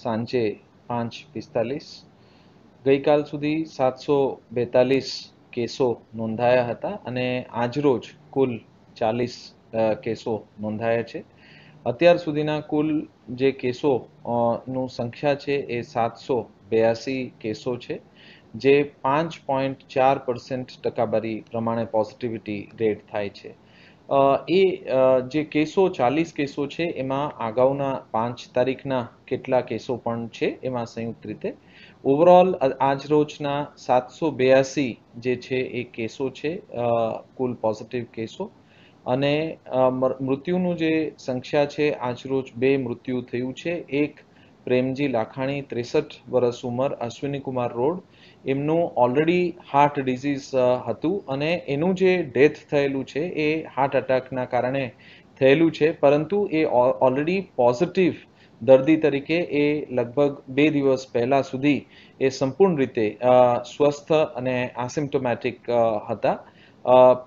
સાંજે પાંચ પિસ્તાલીસ ગઈકાલ સુધી સાતસો બેતાલીસ કેસો નોંધાયા હતા અને આજરોજ કુલ ચાલીસ કેસો નોંધાયા છે અત્યાર સુધીના કુલ જે કેસો નું સંખ્યા છે એ સાતસો બ્યાસી કેસો છે જે પાંચ પોઈન્ટ ચાર ટકાબારી પ્રમાણે પોઝિટિવિટી રેટ થાય છે એ જે કેસો ચાલીસ કેસો છે એમાં અગાઉના પાંચ તારીખના કેટલા કેસો પણ છે એમાં સંયુક્ત રીતે ઓવરઓલ આજરોજના સાતસો બ્યાસી જે છે એ કેસો છે કુલ પોઝિટિવ કેસો અને મૃત્યુનું જે સંખ્યા છે આજરોજ બે મૃત્યુ થયું છે એક પ્રેમજી લાખાણી ત્રેસઠ વર્ષ ઉંમર અશ્વિની કુમાર રોડ એમનું ઓલરેડી હાર્ટ ડિઝીઝ હતું અને એનું જે ડેથ થયેલું છે એ હાર્ટ અટેકના કારણે થયેલું છે પરંતુ એ ઓલરેડી પોઝિટિવ દર્દી તરીકે એ લગભગ બે દિવસ પહેલાં સુધી એ સંપૂર્ણ રીતે સ્વસ્થ અને આસિમ્ટોમેટિક હતા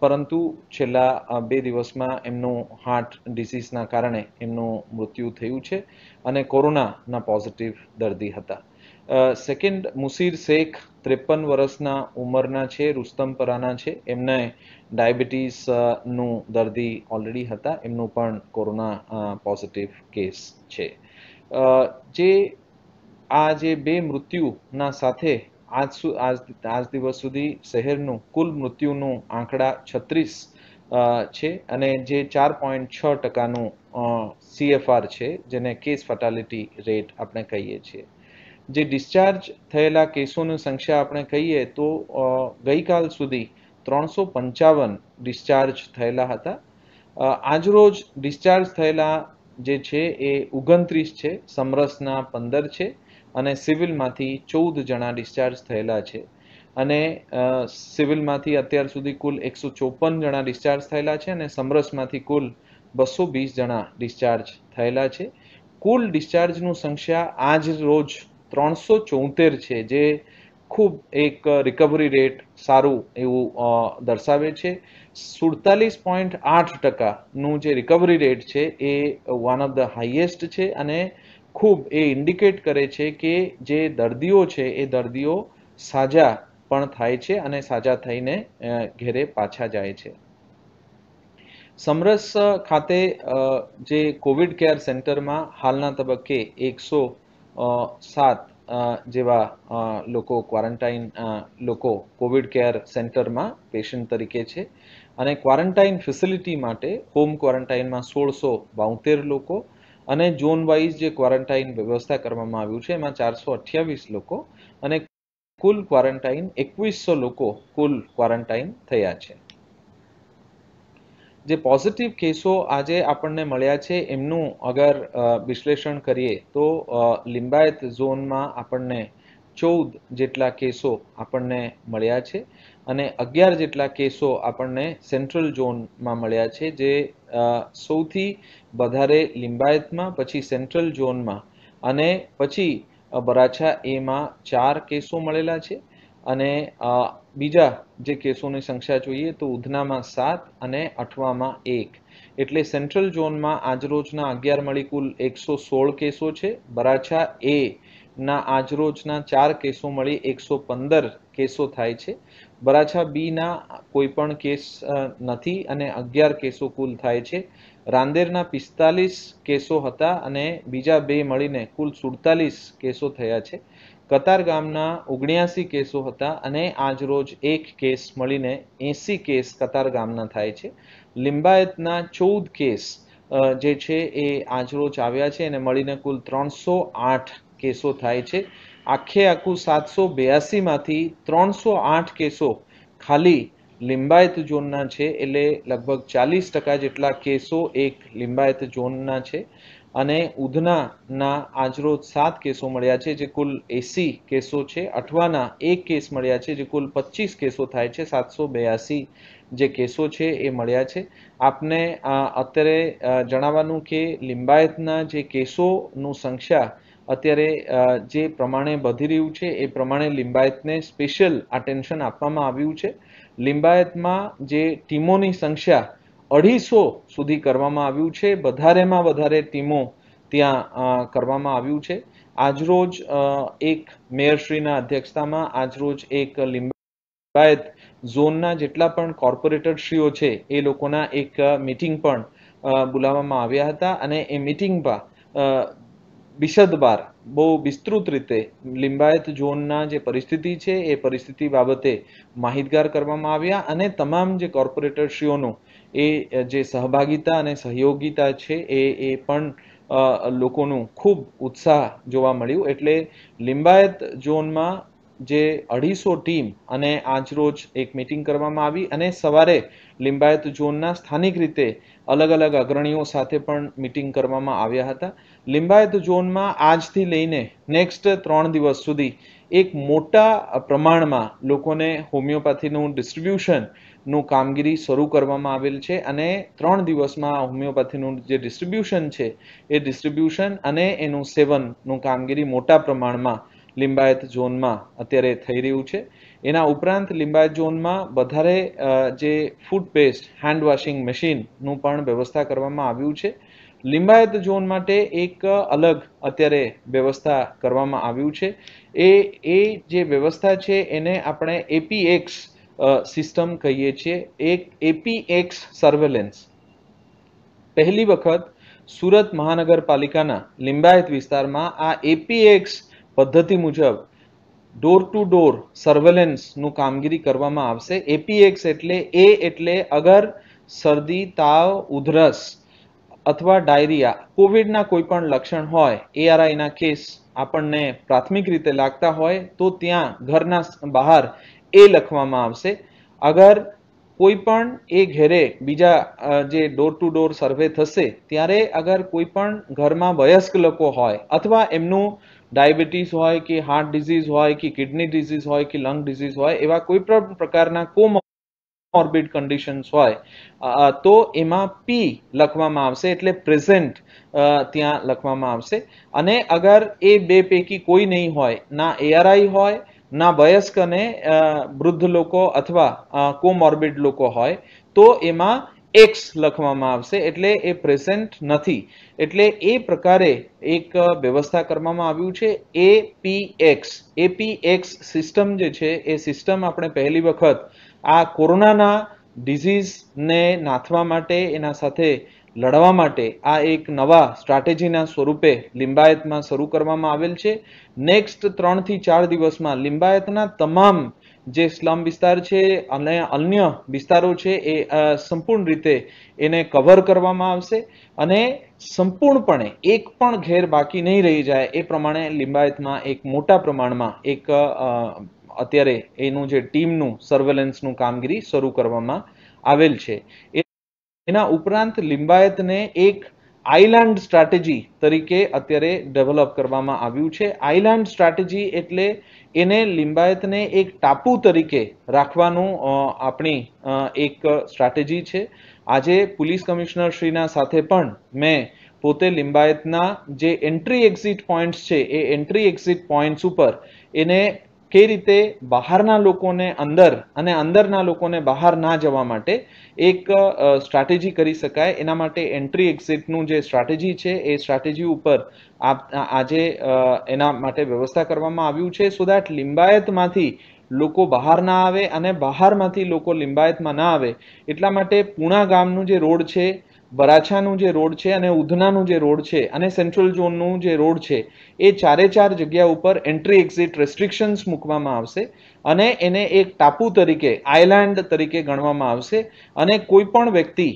પરંતુ છેલ્લા બે દિવસમાં એમનું હાર્ટ ડિસીઝના કારણે એમનું મૃત્યુ થયું છે અને કોરોનાના પોઝિટિવ દર્દી હતા સેકન્ડ મુસીર શેખ ત્રેપન વર્ષના ઉંમરના છે રુસ્તમપરાના છે એમને ડાયાબિટીસનું દર્દી ઓલરેડી હતા એમનું પણ કોરોના પોઝિટિવ કેસ છે જે આ જે બે મૃત્યુના સાથે આજ આજ આજ દિવસ સુધી શહેરનું કુલ મૃત્યુનું આંકડા છત્રીસ છે અને જે ચાર પોઈન્ટ છ ટકાનું સીએફઆર છે જેને કેસ ફટાલિટી રેટ આપણે કહીએ છીએ જે ડિસ્ચાર્જ થયેલા કેસોની સંખ્યા આપણે કહીએ તો ગઈકાલ સુધી ત્રણસો પંચાવન ડિસ્ચાર્જ થયેલા હતા આજરોજ ડિસ્ચાર્જ થયેલા જે છે એ ઓગણત્રીસ છે સમરસના પંદર છે અને સિવિલમાંથી ચૌદ જણા ડિસ્ચાર્જ થયેલા છે અને સિવિલમાંથી અત્યાર સુધી કુલ એકસો ચોપન જણા ડિસ્ચાર્જ થયેલા છે અને સમરસમાંથી કુલ બસો વીસ જણા ડિસ્ચાર્જ થયેલા છે કુલ ડિસ્ચાર્જનું સંખ્યા આજ રોજ ત્રણસો ચોતેર છે જે ખૂબ એક રિકવરી રેટ સારું એવું દર્શાવે છે સુડતાલીસ પોઈન્ટ આઠ ટકાનું જે રિકવરી રેટ છે એ વન ઓફ ધ હાઈએસ્ટ છે અને ખૂબ એ ઇન્ડિકેટ કરે છે કે જે દર્દીઓ છે એ દર્દીઓ સાજા પણ થાય છે અને સાજા થઈને ઘેરે પાછા જાય છે સમરસ ખાતે જે કોવિડ કેર સેન્ટરમાં હાલના તબક્કે એકસો સાત જેવા લોકો ક્વોરન્ટાઇન લોકો કોવિડ કેર સેન્ટરમાં પેશન્ટ તરીકે છે અને ક્વોરન્ટાઇન ફેસિલિટી માટે હોમ ક્વોરન્ટાઇનમાં સોળસો બાઉતેર લોકો અને ઝોન વાઇઝ જે ક્વોરન્ટાઇન વ્યવસ્થા કરવામાં આવ્યું છે એમાં ચારસો અઠ્યાવીસ લોકો અને કુલ ક્વોરન્ટાઇન એકવીસો લોકો કુલ ક્વોરન્ટાઇન થયા છે જે પોઝિટિવ કેસો આજે આપણને મળ્યા છે એમનું અગર વિશ્લેષણ કરીએ તો લિંબાયત ઝોનમાં આપણને ચૌદ જેટલા કેસો આપણને મળ્યા છે અને અગિયાર જેટલા કેસો આપણને સેન્ટ્રલ ઝોનમાં મળ્યા છે જે સૌથી વધારે લિંબાયતમાં પછી સેન્ટ્રલ ઝોનમાં અને પછી બરાછા એમાં ચાર કેસો મળેલા છે અને બીજા જે કેસોની સંખ્યા જોઈએ તો ઉધનામાં સાત અને અઠવામાં એક એટલે સેન્ટ્રલ ઝોનમાં આજરોજના અગિયાર મળી કુલ એકસો સોળ કેસો છે બરાછા એ ના આજરોજના ચાર કેસો મળી એકસો પંદર કેસો થાય છે બરાછા બીના કોઈ પણ કેસ નથી અને અગિયાર કેસો કુલ થાય છે રાંદેરના પિસ્તાલીસ કેસો હતા અને બીજા બે મળીને કુલ સુડતાલીસ કેસો થયા છે કતાર ગામના ઓગણ્યાસી કેસો હતા અને આજ રોજ એક કેસ મળીને એંસી કેસ કતાર ગામના થાય છે લિંબાયતના ચૌદ કેસ જે છે એ આજરોજ આવ્યા છે અને મળીને કુલ ત્રણસો આઠ કેસો થાય છે આખે આખું સાતસો બ્યાસીમાંથી ત્રણસો આઠ કેસો ખાલી લિંબાયત ઝોનના છે એટલે લગભગ ચાલીસ ટકા જેટલા કેસો એક લિંબાયત ઝોનના છે અને ઉધનાના આજરોજ સાત કેસો મળ્યા છે જે કુલ એસી કેસો છે અઠવાના એક કેસ મળ્યા છે જે કુલ પચીસ કેસો થાય છે સાતસો બ્યાસી જે કેસો છે એ મળ્યા છે આપને અત્યારે જણાવવાનું કે લિંબાયતના જે કેસોનું સંખ્યા અત્યારે જે પ્રમાણે વધી રહ્યું છે એ પ્રમાણે લિંબાયતને સ્પેશિયલ અટેન્શન આપવામાં આવ્યું છે લિંબાયતમાં જે ટીમોની સંખ્યા અઢીસો સુધી કરવામાં આવ્યું છે વધારેમાં વધારે ટીમો ત્યાં કરવામાં આવ્યું છે આજરોજ એક મેયરશ્રીના અધ્યક્ષતામાં આજરોજ એક લિંબાયત ઝોનના જેટલા પણ કોર્પોરેટરશ્રીઓ છે એ લોકોના એક મિટિંગ પણ બોલાવવામાં આવ્યા હતા અને એ મિટિંગમાં વિશદવાર બહુ વિસ્તૃત રીતે લિંબાયત ઝોનના જે પરિસ્થિતિ છે એ પરિસ્થિતિ બાબતે માહિતગાર કરવામાં આવ્યા અને તમામ જે કોર્પોરેટરશ્રીઓનું એ જે સહભાગીતા અને સહયોગિતા છે એ એ પણ લોકોનું ખૂબ ઉત્સાહ જોવા મળ્યું એટલે લિંબાયત ઝોનમાં જે અઢીસો ટીમ અને આજરોજ એક મિટિંગ કરવામાં આવી અને સવારે લિંબાયત ઝોનના સ્થાનિક રીતે અલગ અલગ અગ્રણીઓ સાથે પણ મિટિંગ કરવામાં આવ્યા હતા લિંબાયત ઝોનમાં આજથી લઈને નેક્સ્ટ ત્રણ દિવસ સુધી એક મોટા પ્રમાણમાં લોકોને હોમિયોપેથીનું ડિસ્ટ્રીબ્યુશન નું કામગીરી શરૂ કરવામાં આવેલ છે અને ત્રણ દિવસમાં હોમિયોપેથીનું જે ડિસ્ટ્રીબ્યુશન છે એ ડિસ્ટ્રીબ્યુશન અને એનું સેવનનું કામગીરી મોટા પ્રમાણમાં લિંબાયત ઝોનમાં અત્યારે થઈ રહ્યું છે એના ઉપરાંત લિંબાયત ઝોનમાં વધારે જે ફૂડ પેસ્ટ હેન્ડ વોશિંગ મશીનનું પણ વ્યવસ્થા કરવામાં આવ્યું છે લિંબાયત ઝોન માટે એક અલગ અત્યારે વ્યવસ્થા કરવામાં આવ્યું છે એ એ જે વ્યવસ્થા છે એને આપણે એપીએક્સ સિસ્ટમ કહીએ છીએ એક એપીએક્સ સર્વેલન્સ પહેલી વખત સુરત મહાનગરપાલિકાના લિંબાયત વિસ્તારમાં આ એપીએક્સ પદ્ધતિ મુજબ ડોર ટુ ડોર સર્વેલન્સનું કામગીરી કરવામાં આવશે એપીએક્સ એટલે એ એટલે અગર શરદી તાવ ઉધરસ અથવા ડાયરિયા કોવિડના કોઈ પણ લક્ષણ હોય એઆરઆઈના કેસ આપણને પ્રાથમિક રીતે લાગતા હોય તો ત્યાં ઘરના બહાર એ લખવામાં આવશે અગર કોઈ પણ એ ઘેરે બીજા જે ડોર ટુ ડોર સર્વે થશે ત્યારે અગર કોઈ પણ ઘરમાં વયસ્ક લોકો હોય અથવા એમનું ડાયાબિટીસ હોય કે હાર્ટ ડિઝીઝ હોય કે કિડની ડિઝીઝ હોય કે લંગ ડિઝીઝ હોય એવા કોઈ પણ પ્રકારના કોમ ઓર્બિટ કન્ડિશન્સ હોય તો એમાં પી લખવામાં આવશે એટલે પ્રેઝન્ટ ત્યાં લખવામાં આવશે અને અગર એ બે પૈકી કોઈ નહીં હોય ના એઆરઆઈ હોય ના વયસ્ક અને વૃદ્ધ લોકો અથવા કોમોર્બિડ લોકો હોય તો એમાં એક્સ લખવામાં આવશે એટલે એ પ્રેઝન્ટ નથી એટલે એ પ્રકારે એક વ્યવસ્થા કરવામાં આવ્યું છે એક્સ એપીએક્સ એક્સ સિસ્ટમ જે છે એ સિસ્ટમ આપણે પહેલી વખત આ કોરોનાના ડિઝીઝને નાથવા માટે એના સાથે લડવા માટે આ એક નવા સ્ટ્રાટેજીના સ્વરૂપે લિંબાયતમાં શરૂ કરવામાં આવેલ છે નેક્સ્ટ ત્રણથી ચાર દિવસમાં લિંબાયતના તમામ જે સ્લમ વિસ્તાર છે અને અન્ય વિસ્તારો છે એ સંપૂર્ણ રીતે એને કવર કરવામાં આવશે અને સંપૂર્ણપણે એક પણ ઘેર બાકી નહીં રહી જાય એ પ્રમાણે લિંબાયતમાં એક મોટા પ્રમાણમાં એક અત્યારે એનું જે ટીમનું સર્વેલન્સનું કામગીરી શરૂ કરવામાં આવેલ છે એ એના ઉપરાંત લિંબાયતને એક આઈલેન્ડ સ્ટ્રેટેજી તરીકે અત્યારે ડેવલપ કરવામાં આવ્યું છે આઈલેન્ડ સ્ટ્રેટેજી એટલે એને લિંબાયતને એક ટાપુ તરીકે રાખવાનું આપણી એક સ્ટ્રેટેજી છે આજે પોલીસ કમિશનરશ્રીના સાથે પણ મેં પોતે લિંબાયતના જે એન્ટ્રી એક્ઝિટ પોઈન્ટ્સ છે એ એન્ટ્રી એક્ઝિટ પોઈન્ટ્સ ઉપર એને એ રીતે બહારના લોકોને અંદર અને અંદરના લોકોને બહાર ના જવા માટે એક સ્ટ્રાટેજી કરી શકાય એના માટે એન્ટ્રી એક્ઝિટનું જે સ્ટ્રાટેજી છે એ સ્ટ્રાટેજી ઉપર આજે એના માટે વ્યવસ્થા કરવામાં આવ્યું છે સો દેટ લિંબાયતમાંથી લોકો બહાર ના આવે અને બહારમાંથી લોકો લિંબાયતમાં ના આવે એટલા માટે પૂણા ગામનું જે રોડ છે વરાછાનું જે રોડ છે અને ઉધનાનું જે રોડ છે અને સેન્ટ્રલ ઝોનનું જે રોડ છે એ ચારે ચાર જગ્યા ઉપર એન્ટ્રી એક્ઝિટ રેસ્ટ્રિક્શન્સ મૂકવામાં આવશે અને એને એક ટાપુ તરીકે આઇલેન્ડ તરીકે ગણવામાં આવશે અને કોઈ પણ વ્યક્તિ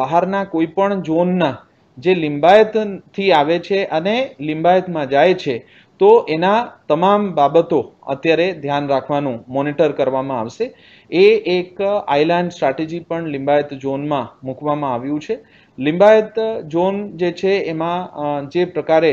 બહારના કોઈ પણ ઝોનના જે લિંબાયતથી આવે છે અને લિંબાયતમાં જાય છે તો એના તમામ બાબતો અત્યારે ધ્યાન રાખવાનું મોનિટર કરવામાં આવશે એ એક આઈલેન્ડ સ્ટ્રેટેજી પણ લિંબાયત ઝોનમાં મૂકવામાં આવ્યું છે લિંબાયત ઝોન જે છે એમાં જે પ્રકારે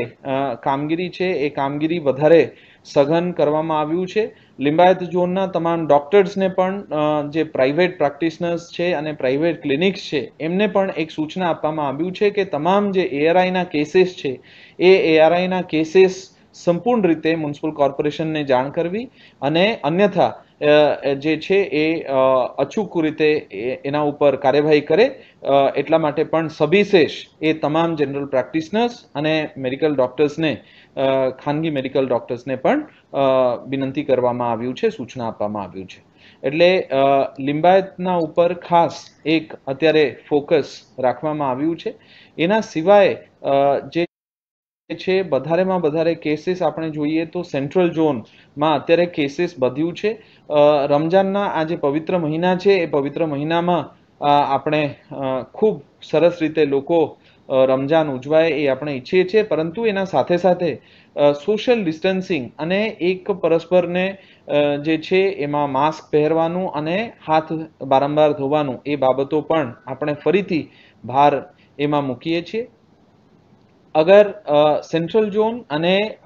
કામગીરી છે એ કામગીરી વધારે સઘન કરવામાં આવ્યું છે લિંબાયત ઝોનના તમામ ડોક્ટર્સને પણ જે પ્રાઇવેટ પ્રેક્ટિશનર્સ છે અને પ્રાઇવેટ ક્લિનિક્સ છે એમને પણ એક સૂચના આપવામાં આવ્યું છે કે તમામ જે એઆરઆઈના કેસીસ છે એ એઆરઆઈના કેસીસ સંપૂર્ણ રીતે મ્યુનિસિપલ કોર્પોરેશનને જાણ કરવી અને અન્યથા જે છે એ અચૂક રીતે એના ઉપર કાર્યવાહી કરે એટલા માટે પણ સવિશેષ એ તમામ જનરલ પ્રેક્ટિશનર્સ અને મેડિકલ ડોક્ટર્સને ખાનગી મેડિકલ ડોક્ટર્સને પણ વિનંતી કરવામાં આવ્યું છે સૂચના આપવામાં આવ્યું છે એટલે લિંબાયતના ઉપર ખાસ એક અત્યારે ફોકસ રાખવામાં આવ્યું છે એના સિવાય જે છે વધારેમાં વધારે કેસીસ આપણે જોઈએ તો સેન્ટ્રલ ઝોનમાં અત્યારે કેસીસ વધ્યું છે રમજાનના આ જે પવિત્ર મહિના છે એ પવિત્ર મહિનામાં આપણે ખૂબ સરસ રીતે લોકો રમજાન ઉજવાય એ આપણે ઈચ્છીએ છીએ પરંતુ એના સાથે સાથે સોશિયલ ડિસ્ટન્સિંગ અને એક પરસ્પરને જે છે એમાં માસ્ક પહેરવાનું અને હાથ બારંબાર ધોવાનું એ બાબતો પણ આપણે ફરીથી ભાર એમાં મૂકીએ છીએ અગર સેન્ટ્રલ ઝોન અને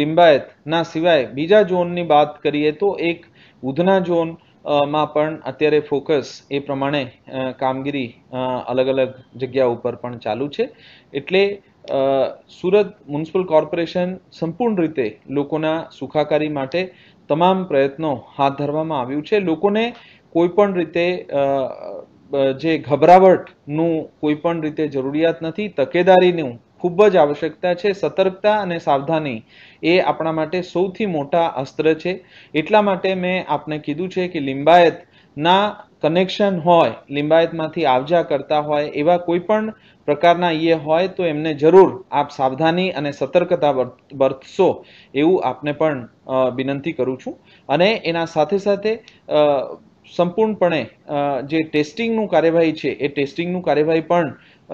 લિંબાયતના સિવાય બીજા ઝોનની વાત કરીએ તો એક ઉધના ઝોન માં પણ અત્યારે ફોકસ એ પ્રમાણે કામગીરી અલગ અલગ જગ્યા ઉપર પણ ચાલુ છે એટલે સુરત મ્યુનિસિપલ કોર્પોરેશન સંપૂર્ણ રીતે લોકોના સુખાકારી માટે તમામ પ્રયત્નો હાથ ધરવામાં આવ્યું છે લોકોને કોઈ પણ રીતે જે ગભરાવટનું કોઈ પણ રીતે જરૂરિયાત નથી તકેદારીનું ખૂબ જ આવશ્યકતા છે સતર્કતા અને સાવધાની એ આપણા માટે સૌથી મોટા અસ્ત્ર છે એટલા માટે મેં આપને કીધું છે કે લિંબાયતના કનેક્શન હોય લિંબાયતમાંથી આવજા કરતા હોય એવા કોઈ પણ પ્રકારના ઈએ હોય તો એમને જરૂર આપ સાવધાની અને સતર્કતા વર્તશો એવું આપને પણ વિનંતી કરું છું અને એના સાથે સાથે સંપૂર્ણપણે જે ટેસ્ટિંગનું કાર્યવાહી છે એ ટેસ્ટિંગનું કાર્યવાહી પણ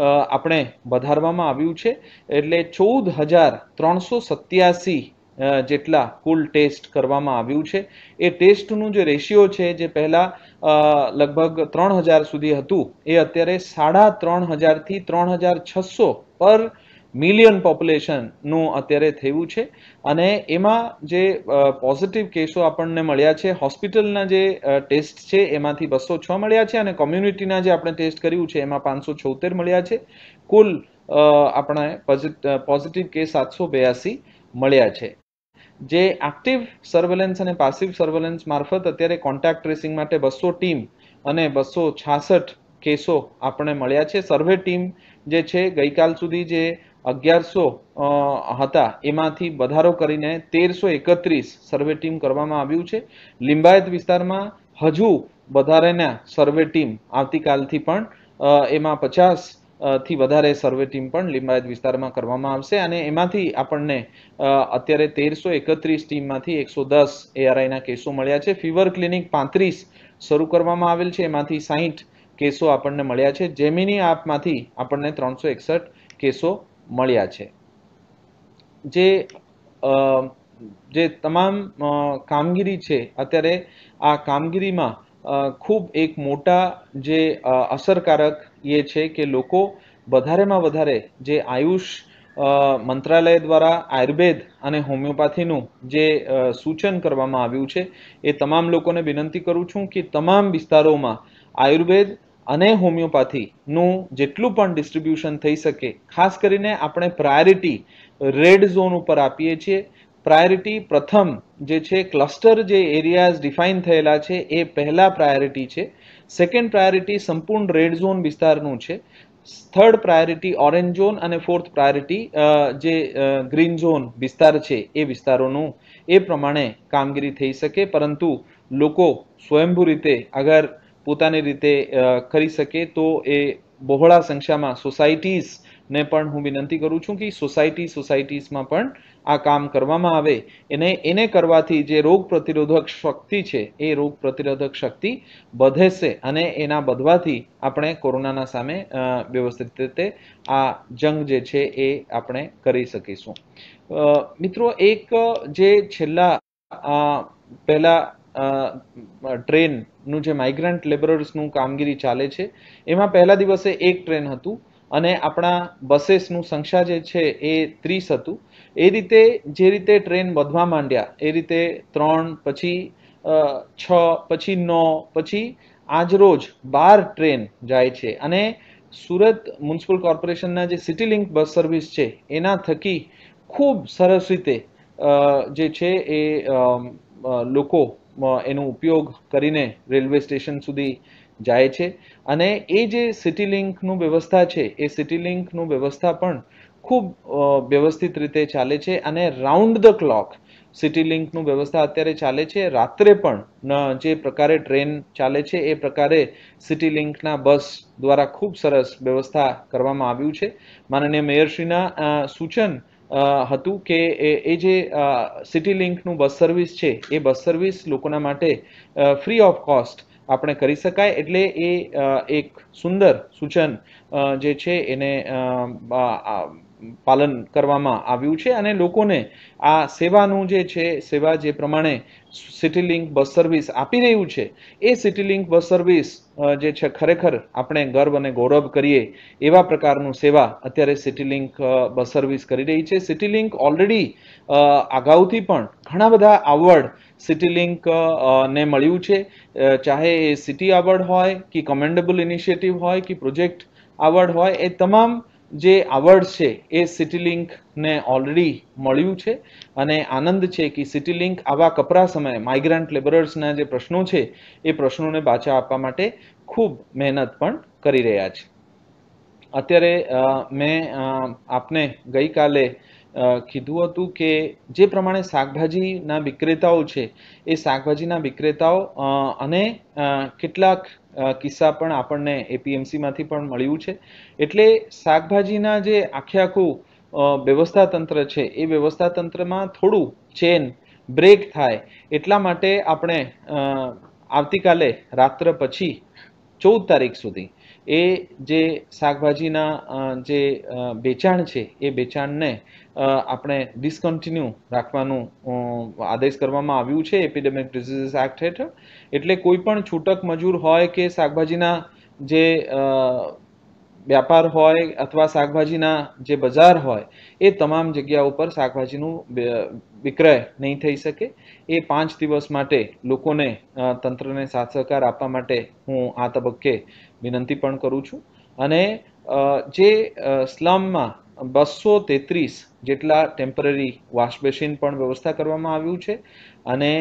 આપણે વધારવામાં આવ્યું છે એટલે ચૌદ હજાર ત્રણસો સત્યાસી જેટલા કુલ ટેસ્ટ કરવામાં આવ્યું છે એ ટેસ્ટનું જે રેશિયો છે જે પહેલાં લગભગ ત્રણ હજાર સુધી હતું એ અત્યારે સાડા ત્રણ હજારથી ત્રણ હજાર છસો પર મિલિયન પોપ્યુલેશનનું અત્યારે થયું છે અને એમાં જે પોઝિટિવ કેસો આપણને મળ્યા છે હોસ્પિટલના જે ટેસ્ટ છે એમાંથી બસો છ મળ્યા છે અને કોમ્યુનિટીના જે આપણે ટેસ્ટ કર્યું છે એમાં પાંચસો છોતેર મળ્યા છે કુલ આપણે પોઝિટિવ કેસ સાતસો બ્યાસી મળ્યા છે જે એક્ટિવ સર્વેલન્સ અને પાસિવ સર્વેલન્સ મારફત અત્યારે કોન્ટેક્ટ ટ્રેસિંગ માટે બસો ટીમ અને બસો છાસઠ કેસો આપણે મળ્યા છે સર્વે ટીમ જે છે ગઈકાલ સુધી જે અગિયારસો હતા એમાંથી વધારો કરીને તેરસો એકત્રીસ સર્વે ટીમ કરવામાં આવ્યું છે લિંબાયત વિસ્તારમાં હજુ વધારેના સર્વે ટીમ આવતીકાલથી પણ એમાં પચાસ થી વધારે સર્વે ટીમ પણ લિંબાયત વિસ્તારમાં કરવામાં આવશે અને એમાંથી આપણને અત્યારે તેરસો એકત્રીસ ટીમમાંથી એકસો દસ એઆરઆઈના કેસો મળ્યા છે ફીવર ક્લિનિક પાંત્રીસ શરૂ કરવામાં આવેલ છે એમાંથી સાહીઠ કેસો આપણને મળ્યા છે જેમિની આપમાંથી આપણને ત્રણસો એકસઠ કેસો મળ્યા છે જે જે તમામ કામગીરી છે અત્યારે આ કામગીરીમાં ખૂબ એક મોટા જે અસરકારક એ છે કે લોકો વધારેમાં વધારે જે આયુષ મંત્રાલય દ્વારા આયુર્વેદ અને હોમિયોપેથીનું જે સૂચન કરવામાં આવ્યું છે એ તમામ લોકોને વિનંતી કરું છું કે તમામ વિસ્તારોમાં આયુર્વેદ અને હોમિયોપેથીનું જેટલું પણ ડિસ્ટ્રીબ્યુશન થઈ શકે ખાસ કરીને આપણે પ્રાયોરિટી રેડ ઝોન ઉપર આપીએ છીએ પ્રાયોરિટી પ્રથમ જે છે ક્લસ્ટર જે એરિયાઝ ડિફાઇન થયેલા છે એ પહેલા પ્રાયોરિટી છે સેકન્ડ પ્રાયોરિટી સંપૂર્ણ રેડ ઝોન વિસ્તારનું છે થર્ડ પ્રાયોરિટી ઓરેન્જ ઝોન અને ફોર્થ પ્રાયોરિટી જે ગ્રીન ઝોન વિસ્તાર છે એ વિસ્તારોનું એ પ્રમાણે કામગીરી થઈ શકે પરંતુ લોકો સ્વયંભૂ રીતે અગર પોતાની રીતે કરી શકે તો એ બહોળા સંખ્યામાં સોસાયટીઝને પણ હું વિનંતી કરું છું કે સોસાયટી સોસાયટીઝમાં પણ આ કામ કરવામાં આવે એને એને કરવાથી જે રોગ પ્રતિરોધક શક્તિ છે એ રોગ પ્રતિરોધક શક્તિ વધેશે અને એના વધવાથી આપણે કોરોનાના સામે વ્યવસ્થિત રીતે આ જંગ જે છે એ આપણે કરી શકીશું મિત્રો એક જે છેલ્લા પહેલા ટ્રેન નું જે માઇગ્રન્ટ લેબરર્સનું કામગીરી ચાલે છે એમાં પહેલા દિવસે એક ટ્રેન હતું અને આપણા બસેસનું સંખ્યા જે છે એ ત્રીસ હતું એ રીતે જે રીતે ટ્રેન વધવા માંડ્યા એ રીતે ત્રણ પછી છ પછી નવ પછી આજરોજ બાર ટ્રેન જાય છે અને સુરત મ્યુનિસિપલ કોર્પોરેશનના જે સિટી લિંક બસ સર્વિસ છે એના થકી ખૂબ સરસ રીતે જે છે એ લોકો એનો ઉપયોગ કરીને રેલવે સ્ટેશન સુધી જાય છે અને એ જે સિટી લિંકનું વ્યવસ્થા છે એ સિટી લિંકનું વ્યવસ્થા પણ ખૂબ વ્યવસ્થિત રીતે ચાલે છે અને રાઉન્ડ ધ ક્લોક સિટી લિંકનું વ્યવસ્થા અત્યારે ચાલે છે રાત્રે પણ જે પ્રકારે ટ્રેન ચાલે છે એ પ્રકારે સિટી લિંકના બસ દ્વારા ખૂબ સરસ વ્યવસ્થા કરવામાં આવ્યું છે માનનીય મેયરશ્રીના સૂચન હતું કે એ જે સિટી લિંકનું બસ સર્વિસ છે એ બસ સર્વિસ લોકોના માટે ફ્રી ઓફ કોસ્ટ આપણે કરી શકાય એટલે એ એક સુંદર સૂચન જે છે એને પાલન કરવામાં આવ્યું છે અને લોકોને આ સેવાનું જે છે સેવા જે પ્રમાણે સિટીલિંક બસ સર્વિસ આપી રહ્યું છે એ સિટીલિંક બસ સર્વિસ જે છે ખરેખર આપણે ગર્વ અને ગૌરવ કરીએ એવા પ્રકારનું સેવા અત્યારે સિટીલિંક બસ સર્વિસ કરી રહી છે સિટીલિંક ઓલરેડી અગાઉથી પણ ઘણા બધા આવર્ડ સિટીલિંક ને મળ્યું છે ચાહે એ સિટી આવર્ડ હોય કે કમેન્ડેબલ ઇનિશિયેટિવ હોય કે પ્રોજેક્ટ આવર્ડ હોય એ તમામ જે આવડ છે એ સિટીલિંકને ઓલરેડી મળ્યું છે અને આનંદ છે કે સિટીલિંક આવા કપરા સમયે માઇગ્રન્ટ લેબરર્સના જે પ્રશ્નો છે એ પ્રશ્નોને પાછા આપવા માટે ખૂબ મહેનત પણ કરી રહ્યા છે અત્યારે મેં આપને ગઈકાલે કીધું હતું કે જે પ્રમાણે શાકભાજીના વિક્રેતાઓ છે એ શાકભાજીના વિક્રેતાઓ અને કેટલાક કિસ્સા પણ આપણને એપીએમસીમાંથી પણ મળ્યું છે એટલે શાકભાજીના જે આખે આખું વ્યવસ્થા તંત્ર છે એ વ્યવસ્થા તંત્રમાં થોડું ચેન બ્રેક થાય એટલા માટે આપણે આવતીકાલે રાત્ર પછી ચૌદ તારીખ સુધી એ જે શાકભાજીના જે વેચાણ છે એ વેચાણને આપણે ડિસકન્ટિન્યુ રાખવાનું આદેશ કરવામાં આવ્યું છે એપિડેમિક ડિઝીઝીસ એક્ટ હેઠળ એટલે કોઈ પણ છૂટક મજૂર હોય કે શાકભાજીના જે વ્યાપાર હોય અથવા શાકભાજીના જે બજાર હોય એ તમામ જગ્યા ઉપર શાકભાજીનું વિક્રય નહીં થઈ શકે એ પાંચ દિવસ માટે લોકોને તંત્રને સાથ સહકાર આપવા માટે હું આ તબક્કે વિનંતી પણ કરું છું અને જે સ્લમમાં બસો તેત્રીસ જેટલા ટેમ્પરરી વોશ પણ વ્યવસ્થા કરવામાં આવ્યું છે અને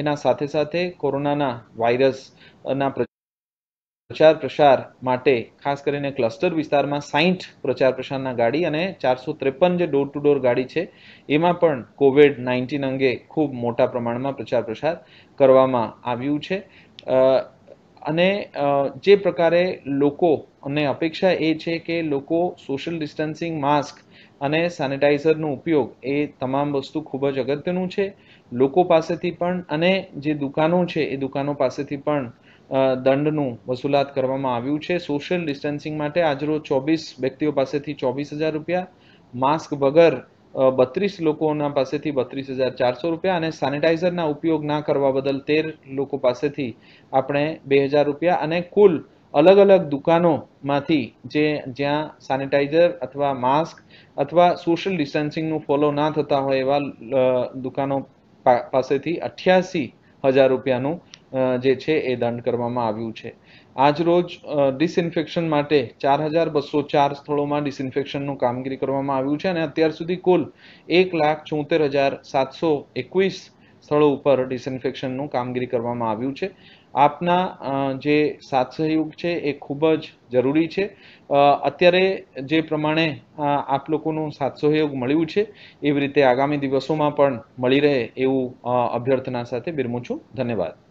એના સાથે સાથે કોરોનાના વાયરસના પ્રચાર પ્રસાર માટે ખાસ કરીને ક્લસ્ટર વિસ્તારમાં સાહીઠ પ્રચાર પ્રસારના ગાડી અને ચારસો ત્રેપન જે ડોર ટુ ડોર ગાડી છે એમાં પણ કોવિડ નાઇન્ટીન અંગે ખૂબ મોટા પ્રમાણમાં પ્રચાર પ્રસાર કરવામાં આવ્યું છે અને જે પ્રકારે લોકો અને અપેક્ષા એ છે કે લોકો સોશિયલ ડિસ્ટન્સિંગ માસ્ક અને સેનિટાઈઝરનો ઉપયોગ એ તમામ વસ્તુ ખૂબ જ અગત્યનું છે લોકો પાસેથી પણ અને જે દુકાનો છે એ દુકાનો પાસેથી પણ દંડનું વસૂલાત કરવામાં આવ્યું છે સોશિયલ ડિસ્ટન્સિંગ માટે આજરોજ ચોવીસ વ્યક્તિઓ પાસેથી ચોવીસ હજાર રૂપિયા માસ્ક વગર બત્રીસ લોકોના પાસેથી બત્રીસ હજાર ચારસો રૂપિયા અને સેનિટાઈઝરના ઉપયોગ ના કરવા બદલ તેર લોકો પાસેથી આપણે બે હજાર રૂપિયા અને કુલ અલગ અલગ દુકાનોમાંથી જે જ્યાં સેનિટાઈઝર અથવા માસ્ક અથવા સોશિયલ ડિસ્ટન્સિંગનું ફોલો ના થતા હોય એવા દુકાનો પાસેથી અઠ્યાસી હજાર રૂપિયાનું જે છે એ દંડ કરવામાં આવ્યું છે આજરોજ ડિસઇન્ફેક્શન માટે ચાર હજાર બસો ચાર સ્થળોમાં ડિસઇન્ફેક્શનનું કામગીરી કરવામાં આવ્યું છે અને અત્યાર સુધી કુલ એક લાખ ચોતેર હજાર સાતસો એકવીસ સ્થળો ઉપર ડિસઇન્ફેક્શનનું કામગીરી કરવામાં આવ્યું છે આપના જે સાથ સહયોગ છે એ ખૂબ જ જરૂરી છે અત્યારે જે પ્રમાણે આપ લોકોનું સાથ સહયોગ મળ્યું છે એવી રીતે આગામી દિવસોમાં પણ મળી રહે એવું અભ્યર્થના સાથે બિરમું છું ધન્યવાદ